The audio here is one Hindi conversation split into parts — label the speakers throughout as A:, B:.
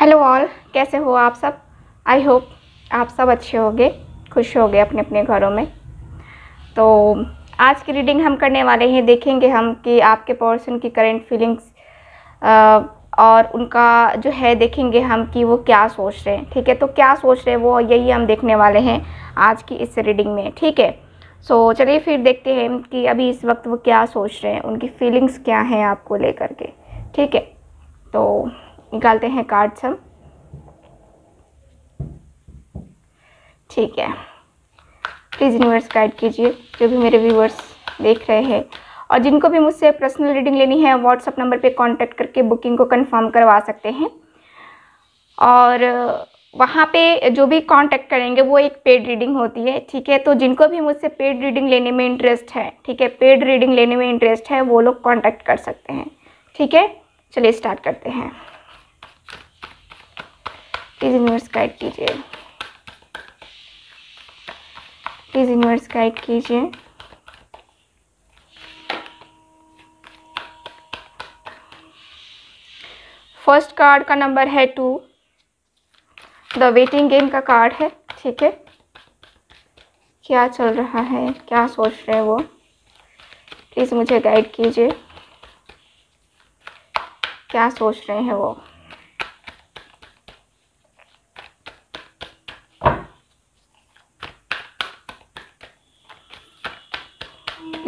A: हेलो ऑल कैसे हो आप सब आई होप आप सब अच्छे होंगे खुश होंगे अपने अपने घरों में तो आज की रीडिंग हम करने वाले हैं देखेंगे हम कि आपके पर्सन की करेंट फीलिंग्स और उनका जो है देखेंगे हम कि वो क्या सोच रहे हैं ठीक है तो क्या सोच रहे हैं वो यही हम देखने वाले हैं आज की इस रीडिंग में ठीक है सो so, चलिए फिर देखते हैं कि अभी इस वक्त वो क्या सोच रहे हैं उनकी फीलिंग्स क्या हैं आपको लेकर के ठीक है तो निकालते हैं कार्ड्स हम ठीक है प्लीज़ यूनिवर्स गाइड कीजिए जो भी मेरे व्यूवर्स देख रहे हैं और जिनको भी मुझसे पर्सनल रीडिंग लेनी है व्हाट्सअप नंबर पे कांटेक्ट करके बुकिंग को कंफर्म करवा सकते हैं और वहाँ पे जो भी कांटेक्ट करेंगे वो एक पेड रीडिंग होती है ठीक है तो जिनको भी मुझसे पेड रीडिंग लेने में इंटरेस्ट है ठीक है पेड रीडिंग लेने में इंटरेस्ट है वो लोग कॉन्टैक्ट कर सकते हैं ठीक है चलिए स्टार्ट करते हैं टीज इनवर्स गाइड कीजिए टीज इनवर्स गाइड कीजिए फर्स्ट कार्ड का नंबर है टू द वेटिंग गेम का कार्ड है ठीक है क्या चल रहा है क्या सोच रहे हैं वो प्लीज़ मुझे गाइड कीजिए क्या सोच रहे हैं वो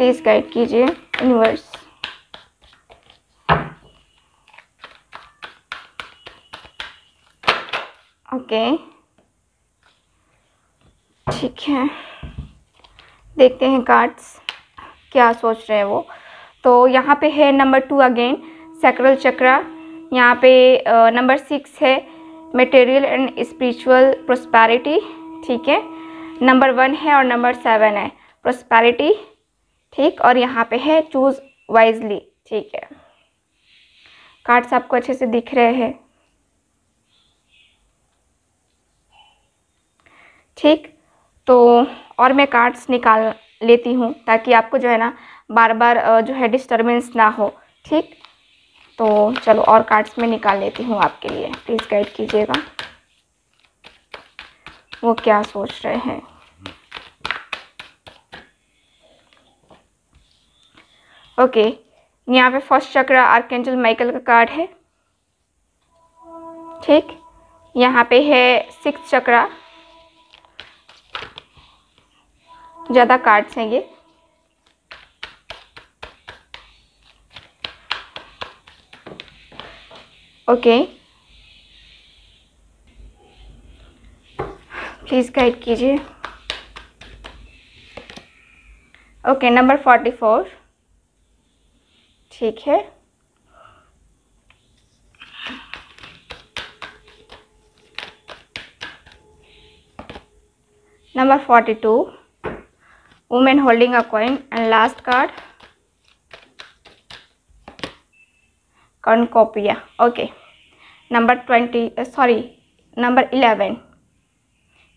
A: प्लीज गाइड कीजिए यूनिवर्स ओके ठीक है देखते हैं कार्ड्स क्या सोच रहे हैं वो तो यहाँ पे है number two again sacral chakra यहाँ पे नंबर सिक्स है मटेरियल एंड स्पिरिचुअल प्रोस्पैरिटी ठीक है नंबर वन है और नंबर सेवन है प्रोस्पैरिटी ठीक और यहाँ पे है चूज वाइजली ठीक है कार्ड्स आपको अच्छे से दिख रहे हैं ठीक तो और मैं कार्ड्स निकाल लेती हूँ ताकि आपको जो है ना बार बार जो है डिस्टर्बेंस ना हो ठीक तो चलो और कार्ड्स में निकाल लेती हूँ आपके लिए प्लीज़ गाइड कीजिएगा वो क्या सोच रहे हैं ओके यहाँ पे फर्स्ट चक्र आर्केंजल माइकल का कार्ड है ठीक यहाँ पे है सिक्स चक्रा ज़्यादा कार्ड्स हैं ये ओके प्लीज़ गाइड कीजिए ओके नंबर फोर्टी फोर ठीक है number forty two women holding a coin and last card cornucopia okay number twenty sorry number eleven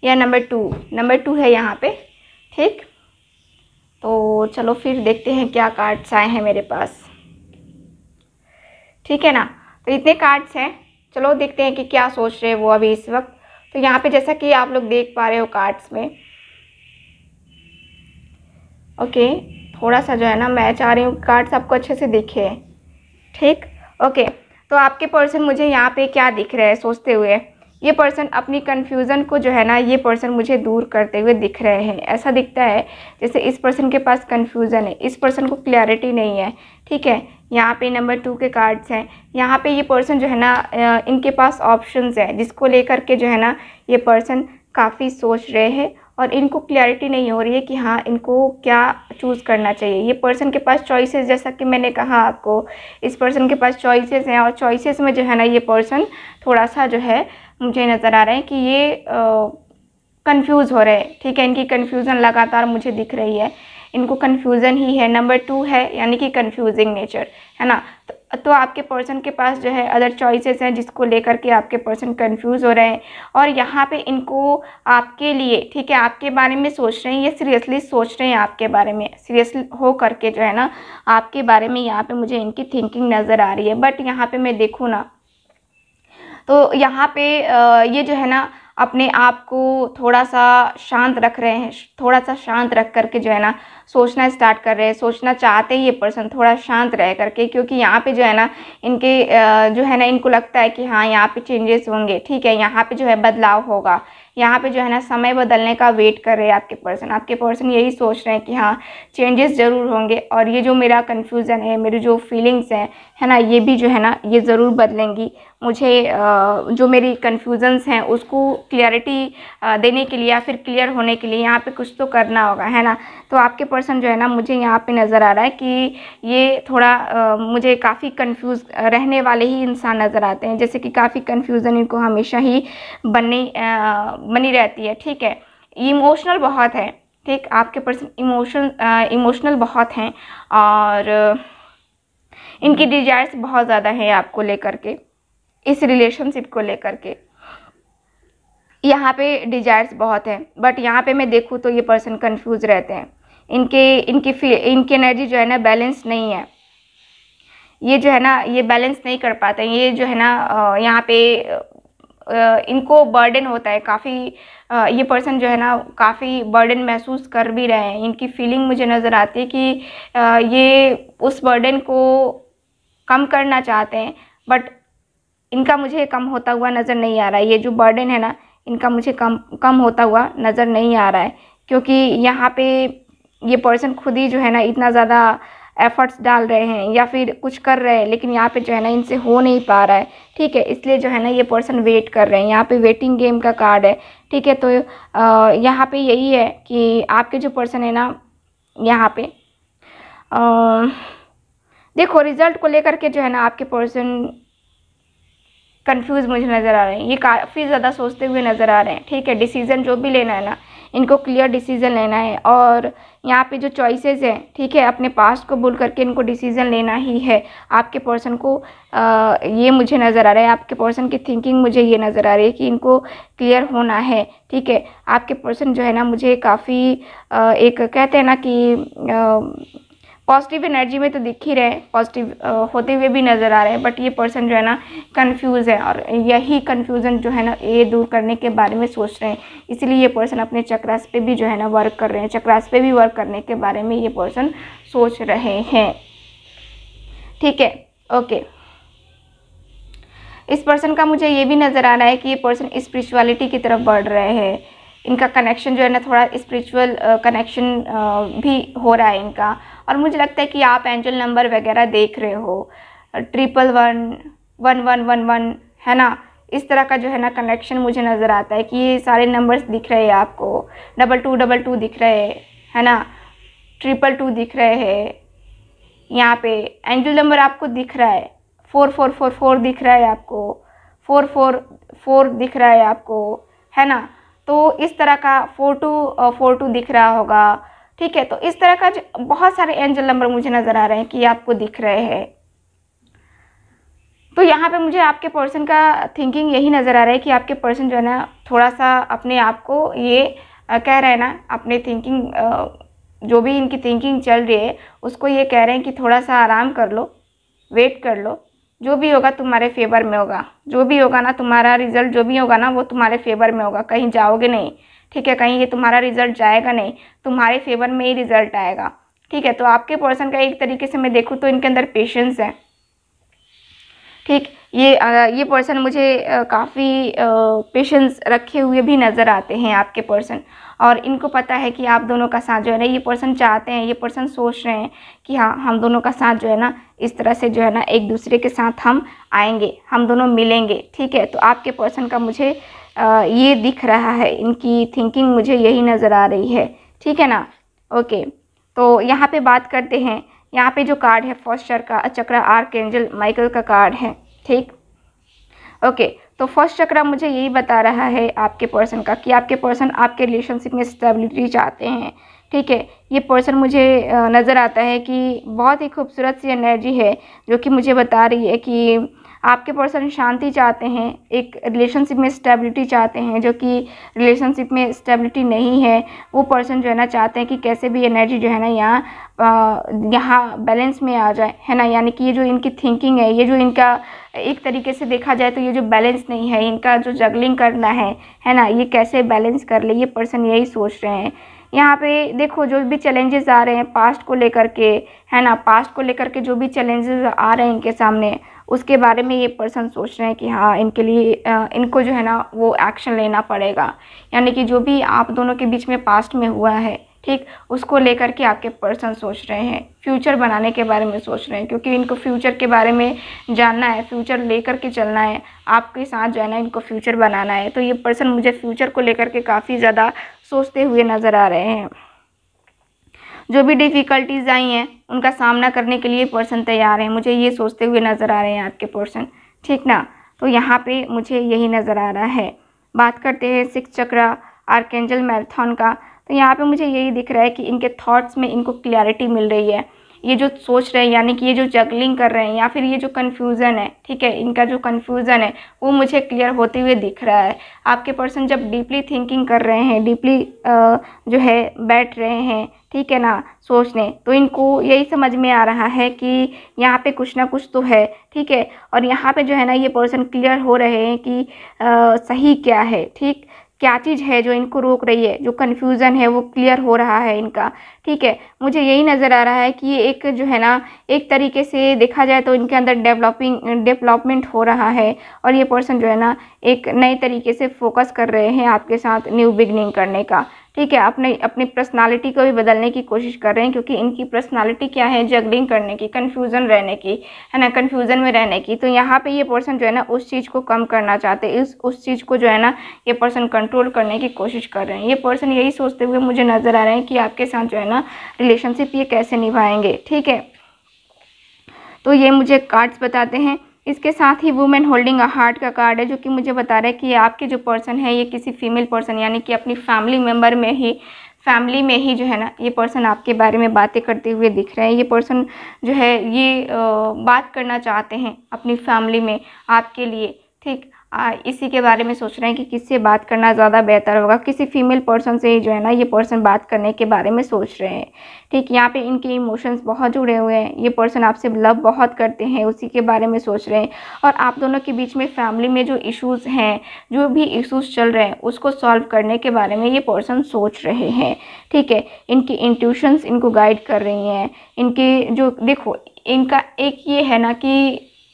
A: या नंबर टू नंबर टू है यहाँ पे ठीक तो चलो फिर देखते हैं क्या कार्ड्स आए हैं मेरे पास ठीक है ना तो इतने कार्ड्स हैं चलो देखते हैं कि क्या सोच रहे हैं वो अभी इस वक्त तो यहाँ पे जैसा कि आप लोग देख पा रहे हो कार्ड्स में ओके थोड़ा सा जो है ना मैं चाह रही हूँ कार्ड्स आपको अच्छे से दिखे ठीक ओके तो आपके पर्सन मुझे यहाँ पे क्या दिख रहा है सोचते हुए ये पर्सन अपनी कन्फ्यूज़न को जो है ना ये पर्सन मुझे दूर करते हुए दिख रहे हैं ऐसा दिखता है जैसे इस पर्सन के पास कन्फ्यूज़न है इस पर्सन को क्लैरिटी नहीं है ठीक है यहाँ पे नंबर टू के कार्ड्स हैं यहाँ पे ये पर्सन जो है ना इनके पास ऑप्शंस हैं जिसको लेकर के जो है ना ये पर्सन काफ़ी सोच रहे हैं और इनको क्लैरिटी नहीं हो रही है कि हाँ इनको क्या चूज़ करना चाहिए ये पर्सन के पास चॉइसेस जैसा कि मैंने कहा आपको इस पर्सन के पास चॉइसेस हैं और चॉइसेस में जो है ना ये पर्सन थोड़ा सा जो है मुझे नज़र आ रहा है कि ये कंफ्यूज हो रहे हैं ठीक है इनकी कन्फ्यूज़न लगातार मुझे दिख रही है इनको कन्फ्यूज़न ही है नंबर टू है यानी कि कन्फ्यूजिंग नेचर है ना तो, तो आपके पर्सन के पास जो है अदर चॉइसेस हैं जिसको लेकर के आपके पर्सन कंफ्यूज हो रहे हैं और यहाँ पे इनको आपके लिए ठीक है आपके बारे में सोच रहे हैं ये सीरियसली सोच रहे हैं आपके बारे में सीरियस हो करके जो है ना आपके बारे में यहाँ पर मुझे इनकी थिंकिंग नज़र आ रही है बट यहाँ पर मैं देखूँ ना तो यहाँ पे ये जो है ना अपने आप को थोड़ा सा शांत रख रहे हैं थोड़ा सा शांत रख कर के जो है ना सोचना स्टार्ट कर रहे हैं सोचना चाहते हैं ये पर्सन थोड़ा शांत रह करके क्योंकि यहाँ पे जो है ना इनके जो है ना इनको लगता है कि हाँ यहाँ पे चेंजेस होंगे ठीक है यहाँ पे जो है बदलाव होगा यहाँ पे जो है ना समय बदलने का वेट कर रहे हैं आपके पर्सन आपके पर्सन यही सोच रहे हैं कि हाँ चेंजेस ज़रूर होंगे और ये जो मेरा कन्फ्यूज़न है मेरी जो फीलिंग्स हैं है ना ये भी जो है ना ये ज़रूर बदलेंगी मुझे जो मेरी कन्फ्यूज़न्स हैं उसको क्लियरिटी देने के लिए या फिर क्लियर होने के लिए यहाँ पे कुछ तो करना होगा है ना तो आपके पर्सन जो है ना मुझे यहाँ पे नज़र आ रहा है कि ये थोड़ा मुझे काफ़ी कन्फ्यूज़ रहने वाले ही इंसान नज़र आते हैं जैसे कि काफ़ी कन्फ्यूज़न इनको हमेशा ही बनी बनी रहती है ठीक है इमोशनल बहुत है ठीक आपके पर्सन इमोशन इमोशनल बहुत हैं और इनकी डिजायर्स बहुत ज़्यादा हैं आपको लेकर के इस रिलेशनशिप को लेकर के यहाँ पे डिजायर्स बहुत हैं बट यहाँ पे मैं देखूँ तो ये पर्सन कंफ्यूज रहते हैं इनके इनकी इनकी एनर्जी जो है ना बैलेंस नहीं है ये जो है ना ये बैलेंस नहीं कर पाते हैं ये जो है ना यहाँ पे इनको बर्डन होता है काफ़ी ये पर्सन जो है ना काफ़ी बर्डन महसूस कर भी रहे हैं इनकी फीलिंग मुझे नज़र आती है कि ये उस बर्डन को कम करना चाहते हैं बट इनका मुझे कम होता हुआ नज़र नहीं आ रहा है ये जो बर्डन है ना इनका मुझे कम कम होता हुआ नज़र नहीं आ रहा है क्योंकि यहाँ पे ये पर्सन खुद ही जो है ना इतना ज़्यादा एफर्ट्स डाल रहे हैं या फिर कुछ कर रहे हैं लेकिन यहाँ पे जो है ना इनसे हो नहीं पा रहा है ठीक है इसलिए जो है ना ये पर्सन वेट कर रहे हैं यहाँ पे वेटिंग गेम का कार्ड है ठीक है तो यहाँ पे यही है कि आपके जो पर्सन है ना यहाँ पे आ, देखो रिज़ल्ट को लेकर के जो है ना आपके पर्सन कंफ्यूज मुझे नज़र आ रहे हैं ये काफ़ी ज़्यादा सोचते हुए नज़र आ रहे हैं ठीक है डिसीज़न जो भी लेना है ना इनको क्लियर डिसीज़न लेना है और यहाँ पे जो चॉइसेस हैं ठीक है अपने पास्ट को भूल करके इनको डिसीज़न लेना ही है आपके पर्सन को आ, ये मुझे नज़र आ रहा है आपके पर्सन की थिंकिंग मुझे ये नज़र आ रही है कि इनको क्लियर होना है ठीक है आपके पर्सन जो है ना मुझे काफ़ी एक कहते हैं ना कि आ, पॉजिटिव एनर्जी में तो दिख ही रहे पॉजिटिव होते हुए भी नज़र आ रहे हैं बट ये पर्सन जो है ना कंफ्यूज है और यही कंफ्यूजन जो है ना ये दूर करने के बारे में सोच रहे हैं इसीलिए ये पर्सन अपने चक्रास पे भी जो है ना वर्क कर रहे हैं चक्रास पे भी वर्क करने के बारे में ये पर्सन सोच रहे हैं ठीक है ओके इस पर्सन का मुझे ये भी नज़र आ रहा है कि ये पर्सन स्परिचुअलिटी की तरफ बढ़ रहे हैं इनका कनेक्शन जो है ना थोड़ा स्पिरिचुअल कनेक्शन भी हो रहा है इनका और मुझे लगता है कि आप एंजल नंबर वगैरह देख रहे हो triple one one one one one है ना इस तरह का जो है ना कनेक्शन मुझे नज़र आता है कि ये सारे नंबर्स दिख रहे हैं आपको डबल टू डबल टू दिख रहे है ना ट्रिपल टू दिख रहे हैं यहाँ पे एंजल नंबर आपको दिख रहा है फोर फोर फोर फोर दिख रहा है आपको फोर फोर फोर दिख रहा है आपको है ना तो इस तरह का फोर टू फोर टू दिख रहा होगा ठीक है तो इस तरह का जो बहुत सारे एंजल नंबर मुझे नज़र आ रहे हैं कि आपको दिख रहे हैं तो यहाँ पे मुझे आपके पर्सन का थिंकिंग यही नज़र आ रहा है कि आपके पर्सन जो है ना थोड़ा सा अपने आप को ये कह रहे हैं ना अपने थिंकिंग जो भी इनकी थिंकिंग चल रही है उसको ये कह रहे हैं कि थोड़ा सा आराम कर लो वेट कर लो जो भी होगा तुम्हारे फेवर में होगा जो भी होगा ना तुम्हारा रिजल्ट जो भी होगा ना वो तुम्हारे फेवर में होगा कहीं जाओगे नहीं ठीक है कहीं ये तुम्हारा रिजल्ट जाएगा नहीं तुम्हारे फेवर में ही रिजल्ट आएगा ठीक है तो आपके पर्सन का एक तरीके से मैं देखूँ तो इनके अंदर पेशेंस है ठीक ये ये पर्सन मुझे काफ़ी पेशेंस रखे हुए भी नज़र आते हैं आपके पर्सन और इनको पता है कि आप दोनों का साथ जो है ना ये पर्सन चाहते हैं ये पर्सन सोच रहे हैं कि हाँ हम दोनों का साथ जो है ना इस तरह से जो है ना एक दूसरे के साथ हम आएंगे हम दोनों मिलेंगे ठीक है तो आपके पर्सन का मुझे आ, ये दिख रहा है इनकी थिंकिंग मुझे यही नज़र आ रही है ठीक है ना ओके तो यहाँ पे बात करते हैं यहाँ पे जो कार्ड है फर्स्ट चक्र चक्र आर्क एंजल माइकल का कार्ड है ठीक ओके तो फर्स्ट चक्र मुझे यही बता रहा है आपके पर्सन का कि आपके पर्सन आपके रिलेशनशिप में स्टेबिलिटी चाहते हैं ठीक है ये पर्सन मुझे नज़र आता है कि बहुत ही खूबसूरत सी एनर्जी है जो कि मुझे बता रही है कि आपके पर्सन शांति चाहते हैं एक रिलेशनशिप में स्टेबिलिटी चाहते हैं जो कि रिलेशनशिप में स्टेबिलिटी नहीं है वो पर्सन जो है ना चाहते हैं कि कैसे भी एनर्जी जो है ना यहाँ यहाँ बैलेंस में आ जाए है ना यानी कि ये जो इनकी थिंकिंग है ये जो इनका एक तरीके से देखा जाए तो ये जो बैलेंस नहीं है इनका जो जगलिंग करना है है ना ये कैसे बैलेंस कर ले ये पर्सन यही सोच रहे हैं यहाँ पे देखो जो भी चैलेंजेस आ रहे हैं पास्ट को लेकर के है ना पास्ट को लेकर के जो भी चैलेंजेस आ रहे हैं इनके सामने उसके बारे में ये पर्सन सोच रहे हैं कि हाँ इनके लिए इनको जो है ना वो एक्शन लेना पड़ेगा यानी कि जो भी आप दोनों के बीच में पास्ट में हुआ है ठीक उसको लेकर के आपके पर्सन सोच रहे हैं फ्यूचर बनाने के बारे में सोच रहे हैं क्योंकि इनको फ्यूचर के बारे में जानना है फ्यूचर लेकर के चलना है आपके साथ जाना है इनको फ्यूचर बनाना है तो ये पर्सन मुझे फ्यूचर को लेकर के काफ़ी ज़्यादा सोचते हुए नज़र आ रहे हैं जो भी डिफ़िकल्टीज़ आई हैं उनका सामना करने के लिए पर्सन तैयार हैं मुझे ये सोचते हुए नज़र आ रहे हैं आपके पर्सन ठीक ना तो यहाँ पे मुझे यही नज़र आ रहा है बात करते हैं सिक्स चक्रा आर्केंजल मैराथन का तो यहाँ पे मुझे यही दिख रहा है कि इनके थॉट्स में इनको क्लैरिटी मिल रही है ये जो सोच रहे हैं यानी कि ये जो जगलिंग कर रहे हैं या फिर ये जो कन्फ्यूज़न है ठीक है इनका जो कन्फ्यूज़न है वो मुझे क्लियर होते हुए दिख रहा है आपके पर्सन जब डीपली थिंकिंग कर रहे हैं डीपली जो है बैठ रहे हैं ठीक है ना सोचने तो इनको यही समझ में आ रहा है कि यहाँ पे कुछ ना कुछ तो है ठीक है और यहाँ पे जो है ना ये पर्सन क्लियर हो रहे हैं कि आ, सही क्या है ठीक क्या चीज़ है जो इनको रोक रही है जो कन्फ्यूज़न है वो क्लियर हो रहा है इनका ठीक है मुझे यही नज़र आ रहा है कि ये एक जो है ना एक तरीके से देखा जाए तो इनके अंदर डेवलपिंग डेवलपमेंट हो रहा है और ये पर्सन जो है ना एक नए तरीके से फोकस कर रहे हैं आपके साथ न्यू बिगनिंग करने का ठीक है अपने अपनी पर्सनालिटी को भी बदलने की कोशिश कर रहे हैं क्योंकि इनकी पर्सनालिटी क्या है जगलिंग करने की कन्फ्यूज़न रहने की है ना कन्फ्यूज़न में रहने की तो यहाँ पे ये पर्सन जो है ना उस चीज़ को कम करना चाहते हैं इस उस चीज़ को जो है ना ये पर्सन कंट्रोल करने की कोशिश कर रहे हैं ये पर्सन यही सोचते हुए मुझे नज़र आ रहे हैं कि आपके साथ जो है ना रिलेशनशिप ये कैसे निभाएंगे ठीक है तो ये मुझे कार्ड्स बताते हैं इसके साथ ही वुमेन होल्डिंग अ हार्ट का कार्ड है जो कि मुझे बता रहा है कि आपके जो पर्सन है ये किसी फीमेल पर्सन यानी कि अपनी फैमिली मेम्बर में ही फैमिली में ही जो है ना ये पर्सन आपके बारे में बातें करते हुए दिख रहे हैं ये पर्सन जो है ये बात करना चाहते हैं अपनी फैमिली में आपके लिए ठीक आ, इसी के बारे में सोच रहे हैं कि किससे बात करना ज़्यादा बेहतर होगा किसी फीमेल पर्सन से ही जो है ना ये पर्सन बात करने के बारे में सोच रहे हैं ठीक यहाँ पे इनके इमोशंस बहुत जुड़े हुए हैं ये पर्सन आपसे लव बहुत करते हैं उसी के बारे में सोच रहे हैं और आप दोनों के बीच में फैमिली में जो इशूज़ हैं जो भी इशूज़ चल रहे हैं उसको सॉल्व करने के बारे में ये पर्सन सोच रहे हैं ठीक है इनकी इंट्यूशंस इनको गाइड कर रही हैं इनके जो देखो इनका एक ये है ना कि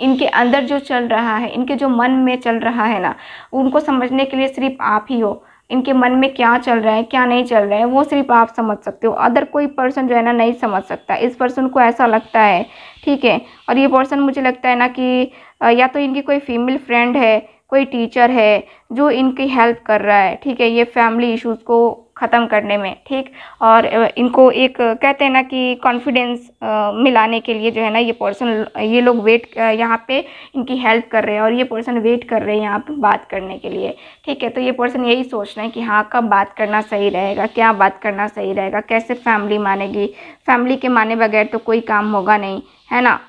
A: इनके अंदर जो चल रहा है इनके जो मन में चल रहा है ना उनको समझने के लिए सिर्फ आप ही हो इनके मन में क्या चल रहा है क्या नहीं चल रहा है वो सिर्फ आप समझ सकते हो अदर कोई पर्सन जो है ना नहीं समझ सकता इस पर्सन को ऐसा लगता है ठीक है और ये पर्सन मुझे लगता है ना कि या तो इनकी कोई फीमेल फ्रेंड है कोई टीचर है जो इनकी हेल्प कर रहा है ठीक है ये फैमिली इश्यूज़ को ख़त्म करने में ठीक और इनको एक कहते हैं ना कि कॉन्फिडेंस मिलाने के लिए जो है ना ये पर्सन ये लोग वेट यहाँ पे इनकी हेल्प कर रहे हैं और ये पर्सन वेट कर रहे हैं यहाँ पे बात करने के लिए ठीक है तो ये पर्सन यही सोच रहे हैं कि हाँ कब बात करना सही रहेगा क्या बात करना सही रहेगा कैसे फैमिली मानेगी फैमिली के माने बगैर तो कोई काम होगा नहीं है ना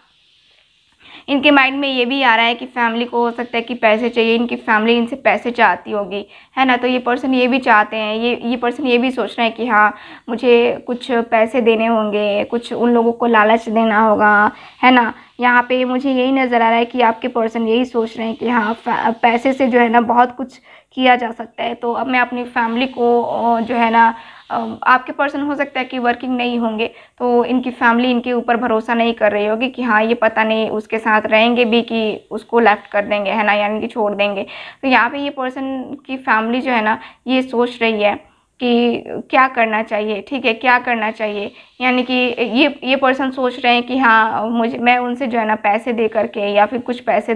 A: इनके माइंड में ये भी आ रहा है कि फैमिली को हो सकता है कि पैसे चाहिए इनकी फैमिली इनसे पैसे चाहती होगी है ना तो ये पर्सन ये भी चाहते हैं ये ये पर्सन ये भी सोच रहे हैं कि हाँ मुझे कुछ पैसे देने होंगे कुछ उन लोगों को लालच देना होगा है ना यहाँ पे मुझे यही नज़र आ रहा है कि आपके पर्सन यही सोच रहे हैं कि हाँ पैसे से जो है ना बहुत कुछ किया जा सकता है तो अब मैं अपनी फैमिली को जो है ना आपके पर्सन हो सकता है कि वर्किंग नहीं होंगे तो इनकी फैमिली इनके ऊपर भरोसा नहीं कर रही होगी कि हाँ ये पता नहीं उसके साथ रहेंगे भी कि उसको लेफ्ट कर देंगे है ना यानी कि छोड़ देंगे तो यहाँ पे ये पर्सन की फैमिली जो है ना ये सोच रही है कि क्या करना चाहिए ठीक है क्या करना चाहिए यानी कि ये ये पर्सन सोच रहे हैं कि हाँ मुझे मैं उनसे जो है ना पैसे दे करके या फिर कुछ पैसे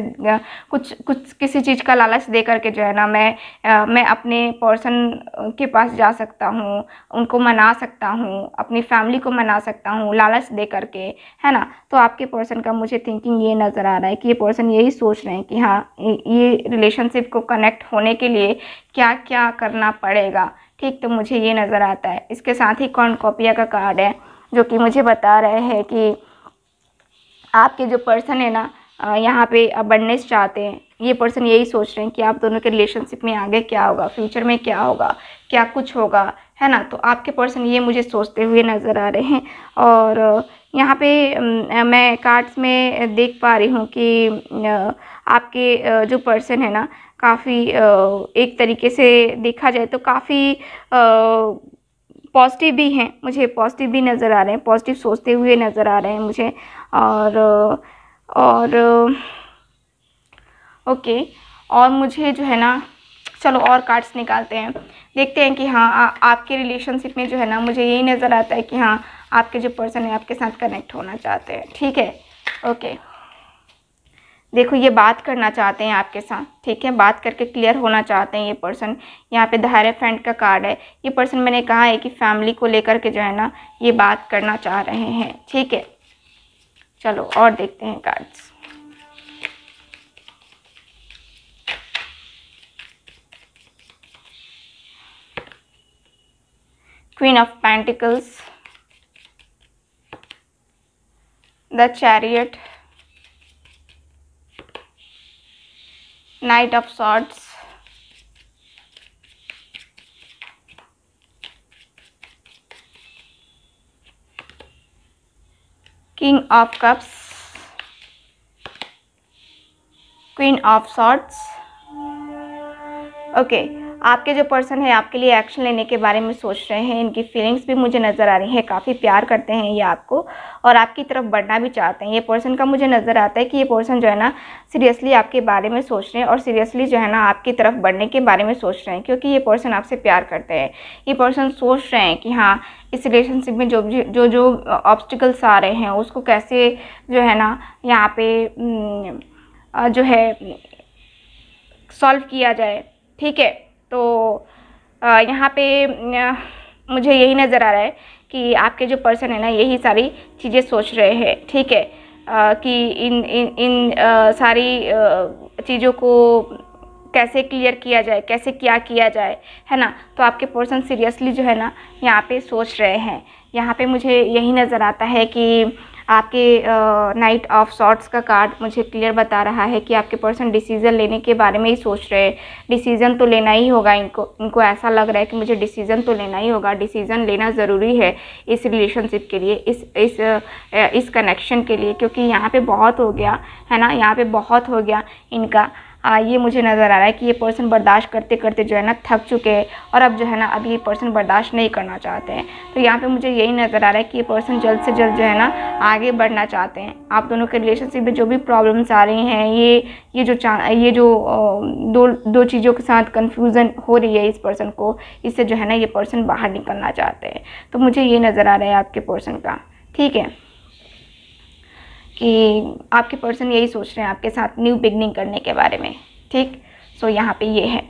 A: कुछ कुछ किसी चीज़ का लालच दे करके जो है ना मैं आ, मैं अपने पर्सन के पास जा सकता हूँ उनको मना सकता हूँ अपनी फैमिली को मना सकता हूँ लालच दे करके है ना तो आपके पर्सन का मुझे थिंकिंग ये नज़र आ रहा है कि ये पर्सन यही सोच रहे हैं कि हाँ ये रिलेशनशिप को कनेक्ट होने के लिए क्या क्या करना पड़ेगा ठीक तो मुझे ये नज़र आता है इसके साथ ही कौन कॉपिया का कार्ड है जो कि मुझे बता रहे हैं कि आपके जो पर्सन है ना यहाँ पे अबंडेंस चाहते हैं ये पर्सन यही सोच रहे हैं कि आप दोनों के रिलेशनशिप में आगे क्या होगा फ्यूचर में क्या होगा क्या कुछ होगा है ना तो आपके पर्सन ये मुझे सोचते हुए नज़र आ रहे हैं और यहाँ पे मैं कार्ड्स में देख पा रही हूँ कि आपके जो पर्सन है ना काफ़ी एक तरीके से देखा जाए तो काफ़ी पॉजिटिव भी हैं मुझे पॉजिटिव भी नज़र आ रहे हैं पॉजिटिव सोचते हुए नज़र आ रहे हैं मुझे और और ओके और मुझे जो है ना चलो और कार्ड्स निकालते हैं देखते हैं कि हाँ आ, आपके रिलेशनशिप में जो है ना मुझे यही नज़र आता है कि हाँ आपके जो पर्सन है आपके साथ कनेक्ट होना चाहते हैं ठीक है ओके देखो ये बात करना चाहते हैं आपके साथ ठीक है बात करके क्लियर होना चाहते हैं ये पर्सन यहाँ पे दायरे फ्रेंड का कार्ड है ये पर्सन मैंने कहा है कि फैमिली को लेकर के जो है ना ये बात करना चाह रहे हैं ठीक है चलो और देखते हैं cards queen of pentacles the chariot knight of swords king of cups queen of swords okay आपके जो पर्सन है आपके लिए एक्शन लेने के बारे में सोच रहे हैं इनकी फीलिंग्स भी मुझे नज़र आ रही है काफ़ी प्यार करते हैं ये आपको और आपकी तरफ बढ़ना भी चाहते हैं ये पर्सन का मुझे नज़र आता है कि ये पर्सन जो है ना सीरियसली आपके बारे में सोच रहे हैं और सीरियसली जो है ना आपकी तरफ बढ़ने के बारे में सोच रहे हैं क्योंकि ये पर्सन आपसे प्यार करते हैं ये पर्सन सोच रहे हैं कि हाँ इस रिलेशनशिप में जो जो जो ऑब्स्टिकल्स आ रहे हैं उसको कैसे जो है ना यहाँ पे जो है सॉल्व किया जाए ठीक है तो यहाँ पे मुझे यही नज़र आ रहा है कि आपके जो पर्सन है ना यही सारी चीज़ें सोच रहे हैं ठीक है आ, कि इन इन इन आ, सारी चीज़ों को कैसे क्लियर किया जाए कैसे क्या किया जाए है ना तो आपके पर्सन सीरियसली जो है ना यहाँ पे सोच रहे हैं यहाँ पे मुझे यही नज़र आता है कि आपके नाइट ऑफ शॉर्ट्स का कार्ड मुझे क्लियर बता रहा है कि आपके पर्सन डिसीज़न लेने के बारे में ही सोच रहे हैं डिसीज़न तो लेना ही होगा इनको इनको ऐसा लग रहा है कि मुझे डिसीज़न तो लेना ही होगा डिसीज़न लेना ज़रूरी है इस रिलेशनशिप के लिए इस इस इस कनेक्शन के लिए क्योंकि यहाँ पर बहुत हो गया है ना यहाँ पर बहुत हो गया इनका ये मुझे नज़र आ रहा है कि ये पर्सन बर्दाश्त करते करते जो है ना थक चुके हैं और अब जो है ना अब ये पर्सन बर्दाश्त नहीं करना चाहते हैं तो यहाँ पे मुझे यही नज़र आ रहा है कि ये पर्सन जल्द से जल्द जो है ना आगे बढ़ना चाहते हैं आप दोनों के रिलेशनशिप में जो भी प्रॉब्लम्स आ रही हैं ये ये जो ये जो दो दो चीज़ों के साथ कन्फ्यूज़न हो रही है इस पर्सन को इससे जो है ना ये पर्सन बाहर निकलना चाहते हैं तो मुझे ये नज़र आ रहा है आपके पर्सन का ठीक है कि आपके पर्सन यही सोच रहे हैं आपके साथ न्यू बिगनिंग करने के बारे में ठीक सो so, यहाँ पे ये है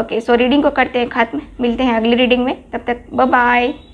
A: ओके सो रीडिंग को करते हैं ख़त्म मिलते हैं अगली रीडिंग में तब तक बाय